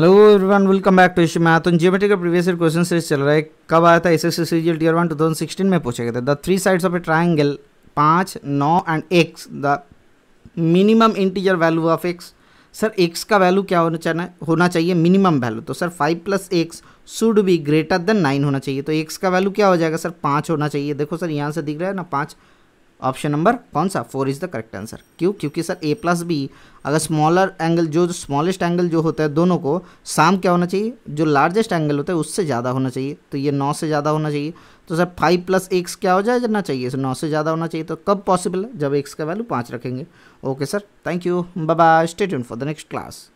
hello everyone welcome back to issue math geometry का previous year question series चल रहा है कब आया था S S C G tier one two thousand sixteen में पूछे गए थे the three sides of a triangle पाँच नौ and x the minimum integer value of x sir x का वैल्यू क्या होना चाहिए होना चाहिए मिनिमम वैल्यू तो sir five plus x should be greater than nine होना चाहिए तो एक्स का वैल्यू क्या हो जाएगा सर पाँच होना चाहिए देखो सर यहाँ से दिख रहा है ना पाँच ऑप्शन नंबर कौन सा four is the correct answer क्यों क्योंकि सर ए प्लस बी अगर स्मॉलर एंगल जो स्मॉलेस्ट एंगल जो होता है दोनों को साम क्या होना चाहिए जो लार्जेस्ट एंगल होता है उससे ज़्यादा होना चाहिए तो ये नौ से ज़्यादा होना चाहिए तो सर फाइव प्लस एक्स क्या हो जाए ना चाहिए सर नौ से ज़्यादा होना चाहिए तो कब पॉसिबल है जब एक्स का वैल्यू पाँच रखेंगे okay sir thank you bye state for the next class